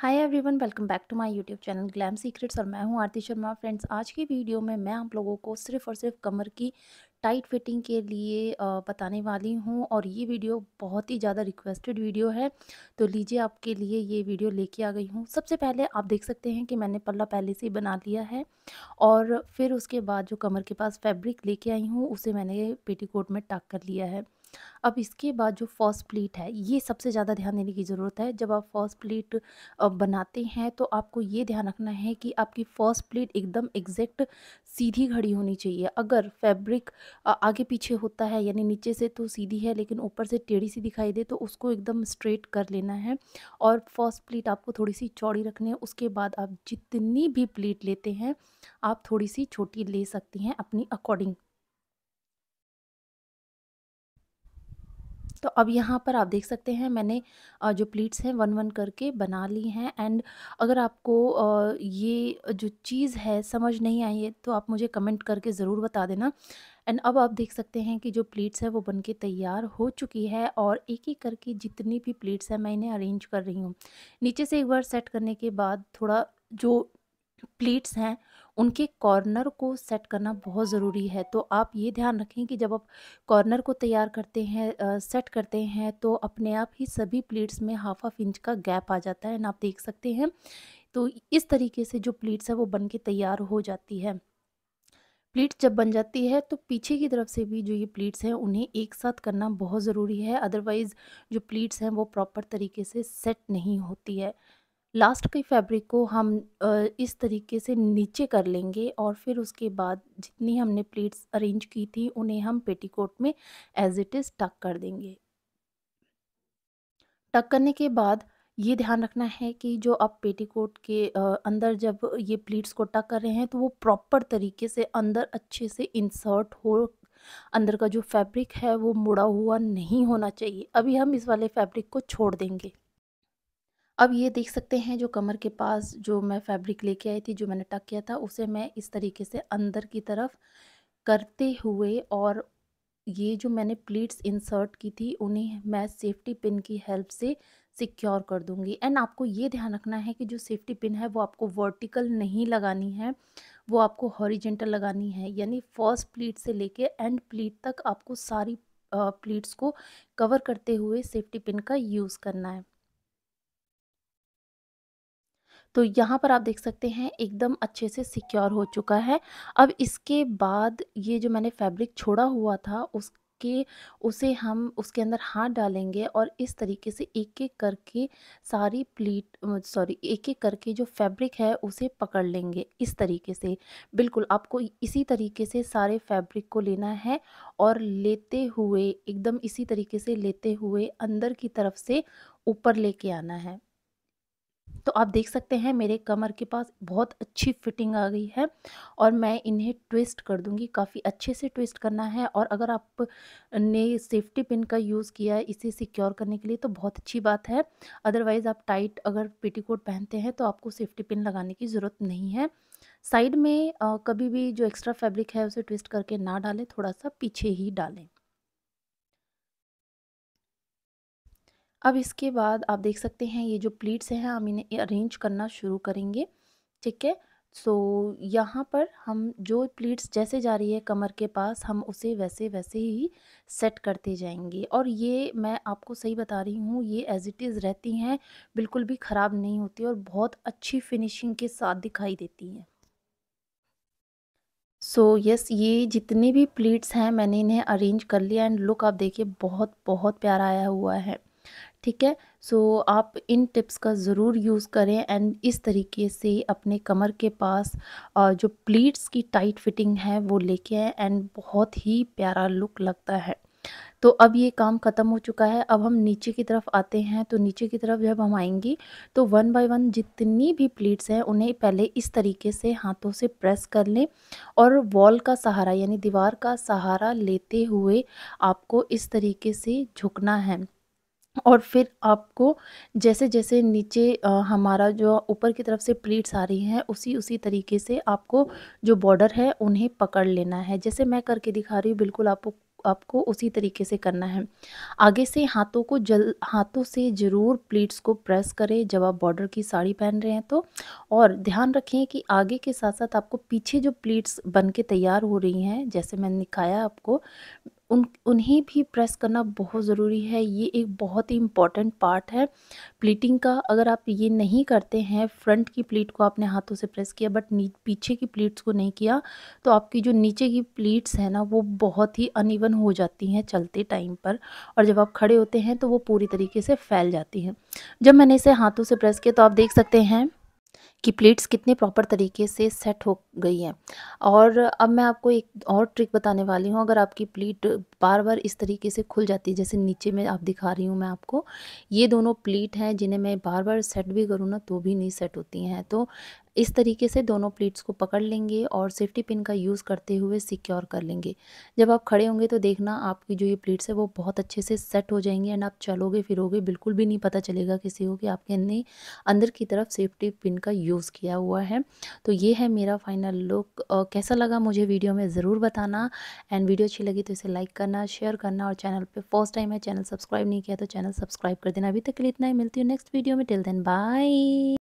hi everyone welcome back to my YouTube channel glam secrets और मैं हूं आरती Sharma friends आज की वीडियो में मैं आप लोगों को सिर्फ और सिर्फ कमर की टाइट फिटिंग के लिए बताने वाली हूं और ये वीडियो बहुत ही ज़्यादा रिक्वेस्टेड वीडियो है तो लीजिए आपके लिए ये वीडियो लेके आ गई हूँ सबसे पहले आप देख सकते हैं कि मैंने पल्ला पहले से ही बना लिया है और फिर उसके बाद जो कमर के पास फैब्रिक लेके आई हूँ उसे मैंने पेटी में टाक कर लिया है अब इसके बाद जो फॉस प्लीट है ये सबसे ज़्यादा ध्यान देने की ज़रूरत है जब आप फॉस प्लीट बनाते हैं तो आपको ये ध्यान रखना है कि आपकी फॉस प्लीट एकदम एग्जैक्ट सीधी खड़ी होनी चाहिए अगर फैब्रिक आगे पीछे होता है यानी नीचे से तो सीधी है लेकिन ऊपर से टेढ़ी सी दिखाई दे तो उसको एकदम स्ट्रेट कर लेना है और फॉस प्लीट आपको थोड़ी सी चौड़ी रखनी है उसके बाद आप जितनी भी प्लीट लेते हैं आप थोड़ी सी छोटी ले सकती हैं अपनी अकॉर्डिंग तो अब यहाँ पर आप देख सकते हैं मैंने जो प्लीट्स हैं वन वन करके बना ली हैं एंड अगर आपको ये जो चीज़ है समझ नहीं आई है तो आप मुझे कमेंट करके ज़रूर बता देना एंड अब आप देख सकते हैं कि जो प्लेट्स है वो बनके तैयार हो चुकी है और एक एक करके जितनी भी प्लेट्स हैं मैं इन्हें अरेंज कर रही हूँ नीचे से एक बार सेट करने के बाद थोड़ा जो प्लेट्स हैं उनके कॉर्नर को सेट करना बहुत ज़रूरी है तो आप ये ध्यान रखें कि जब आप कॉर्नर को तैयार करते हैं आ, सेट करते हैं तो अपने आप ही सभी प्लेट्स में हाफ हाफ इंच का गैप आ जाता है ना आप देख सकते हैं तो इस तरीके से जो प्लेट्स है वो बन के तैयार हो जाती है प्लीट्स जब बन जाती है तो पीछे की तरफ से भी जो ये प्लीट्स हैं उन्हें एक साथ करना बहुत ज़रूरी है अदरवाइज़ जो प्लीट्स हैं वो प्रॉपर तरीके से सेट नहीं होती है लास्ट के फैब्रिक को हम इस तरीके से नीचे कर लेंगे और फिर उसके बाद जितनी हमने प्लेट्स अरेंज की थी उन्हें हम पेटीकोट में एज इट इज़ टक कर देंगे टक करने के बाद ये ध्यान रखना है कि जो आप पेटीकोट के अंदर जब ये प्लीट्स को टक कर रहे हैं तो वो प्रॉपर तरीके से अंदर अच्छे से इंसर्ट हो अंदर का जो फैब्रिक है वो मुड़ा हुआ नहीं होना चाहिए अभी हम इस वाले फैब्रिक को छोड़ देंगे अब ये देख सकते हैं जो कमर के पास जो मैं फैब्रिक लेके आई थी जो मैंने टक किया था उसे मैं इस तरीके से अंदर की तरफ करते हुए और ये जो मैंने प्लीट्स इंसर्ट की थी उन्हें मैं सेफ्टी पिन की हेल्प से सिक्योर कर दूंगी एंड आपको ये ध्यान रखना है कि जो सेफ्टी पिन है वो आपको वर्टिकल नहीं लगानी है वो आपको हॉरिजेंटल लगानी है यानी फर्स्ट प्लीट से लेके एंड प्लीट तक आपको सारी प्लीट्स को कवर करते हुए सेफ्टी पिन का यूज़ करना है तो यहाँ पर आप देख सकते हैं एकदम अच्छे से सिक्योर हो चुका है अब इसके बाद ये जो मैंने फैब्रिक छोड़ा हुआ था उस कि उसे हम उसके अंदर हाथ डालेंगे और इस तरीके से एक एक करके सारी प्लीट सॉरी एक एक करके जो फैब्रिक है उसे पकड़ लेंगे इस तरीके से बिल्कुल आपको इसी तरीके से सारे फैब्रिक को लेना है और लेते हुए एकदम इसी तरीके से लेते हुए अंदर की तरफ से ऊपर लेके आना है तो आप देख सकते हैं मेरे कमर के पास बहुत अच्छी फिटिंग आ गई है और मैं इन्हें ट्विस्ट कर दूंगी काफ़ी अच्छे से ट्विस्ट करना है और अगर आप ने सेफ्टी पिन का यूज़ किया है इसे सिक्योर करने के लिए तो बहुत अच्छी बात है अदरवाइज़ आप टाइट अगर पेटीकोट पहनते हैं तो आपको सेफ्टी पिन लगाने की ज़रूरत नहीं है साइड में आ, कभी भी जो एक्स्ट्रा फैब्रिक है उसे ट्विस्ट करके ना डालें थोड़ा सा पीछे ही डालें अब इसके बाद आप देख सकते हैं ये जो प्लीट्स हैं हम इन्हें अरेंज करना शुरू करेंगे ठीक है सो यहाँ पर हम जो प्लीट्स जैसे जा रही है कमर के पास हम उसे वैसे वैसे ही सेट करते जाएंगे और ये मैं आपको सही बता रही हूँ ये एज़ इट इज़ रहती हैं बिल्कुल भी ख़राब नहीं होती और बहुत अच्छी फिनिशिंग के साथ दिखाई देती हैं सो so, यस yes, ये जितने भी प्लीट्स हैं मैंने इन्हें अरेंज कर लिया एंड लुक आप देखिए बहुत बहुत प्यारा आया हुआ है ठीक है सो so, आप इन टिप्स का ज़रूर यूज़ करें एंड इस तरीके से अपने कमर के पास जो प्लीट्स की टाइट फिटिंग है वो लेके आए एंड बहुत ही प्यारा लुक लगता है तो अब ये काम ख़त्म हो चुका है अब हम नीचे की तरफ आते हैं तो नीचे की तरफ जब हम आएंगी तो वन बाय वन जितनी भी प्लीट्स हैं उन्हें पहले इस तरीके से हाथों से प्रेस कर लें और वॉल का सहारा यानी दीवार का सहारा लेते हुए आपको इस तरीके से झुकना है और फिर आपको जैसे जैसे नीचे हमारा जो ऊपर की तरफ से प्लीट्स आ रही हैं उसी उसी तरीके से आपको जो बॉर्डर है उन्हें पकड़ लेना है जैसे मैं करके दिखा रही हूँ बिल्कुल आपको आपको उसी तरीके से करना है आगे से हाथों को जल हाथों से ज़रूर प्लीट्स को प्रेस करें जब आप बॉर्डर की साड़ी पहन रहे हैं तो और ध्यान रखें कि आगे के साथ साथ आपको पीछे जो प्लीट्स बन के तैयार हो रही हैं जैसे मैंने दिखाया आपको उन उन्हें भी प्रेस करना बहुत ज़रूरी है ये एक बहुत ही इम्पॉर्टेंट पार्ट है प्लीटिंग का अगर आप ये नहीं करते हैं फ्रंट की प्लीट को आपने हाथों से प्रेस किया बट पीछे की प्लीट्स को नहीं किया तो आपकी जो नीचे की प्लीट्स हैं ना वो बहुत ही अनइवन हो जाती हैं चलते टाइम पर और जब आप खड़े होते हैं तो वो पूरी तरीके से फैल जाती हैं जब मैंने इसे हाथों से प्रेस किया तो आप देख सकते हैं कि प्लेट्स कितने प्रॉपर तरीके से सेट हो गई हैं और अब मैं आपको एक और ट्रिक बताने वाली हूँ अगर आपकी प्लीट बार बार इस तरीके से खुल जाती है जैसे नीचे में आप दिखा रही हूँ मैं आपको ये दोनों प्लीट हैं जिन्हें मैं बार बार सेट भी करूँ ना तो भी नहीं सेट होती हैं तो इस तरीके से दोनों प्लीट्स को पकड़ लेंगे और सेफ्टी पिन का यूज़ करते हुए सिक्योर कर लेंगे जब आप खड़े होंगे तो देखना आपकी जो ये प्लीट्स है वो बहुत अच्छे से सेट हो जाएंगे एंड आप चलोगे फिरोगे बिल्कुल भी नहीं पता चलेगा किसी को कि आपके ने अंदर की तरफ सेफ्टी पिन का यूज़ किया हुआ है तो ये है मेरा फाइनल लुक कैसा लगा मुझे वीडियो में ज़रूर बताना एंड वीडियो अच्छी लगी तो इसे लाइक करना शेयर करना और चैनल पर फर्स्ट टाइम है चैनल सब्सक्राइब नहीं किया तो चैनल सब्सक्राइब कर देना अभी तक के लिए इतना ही मिलती हूँ नेक्स्ट वीडियो में टिल देन बाय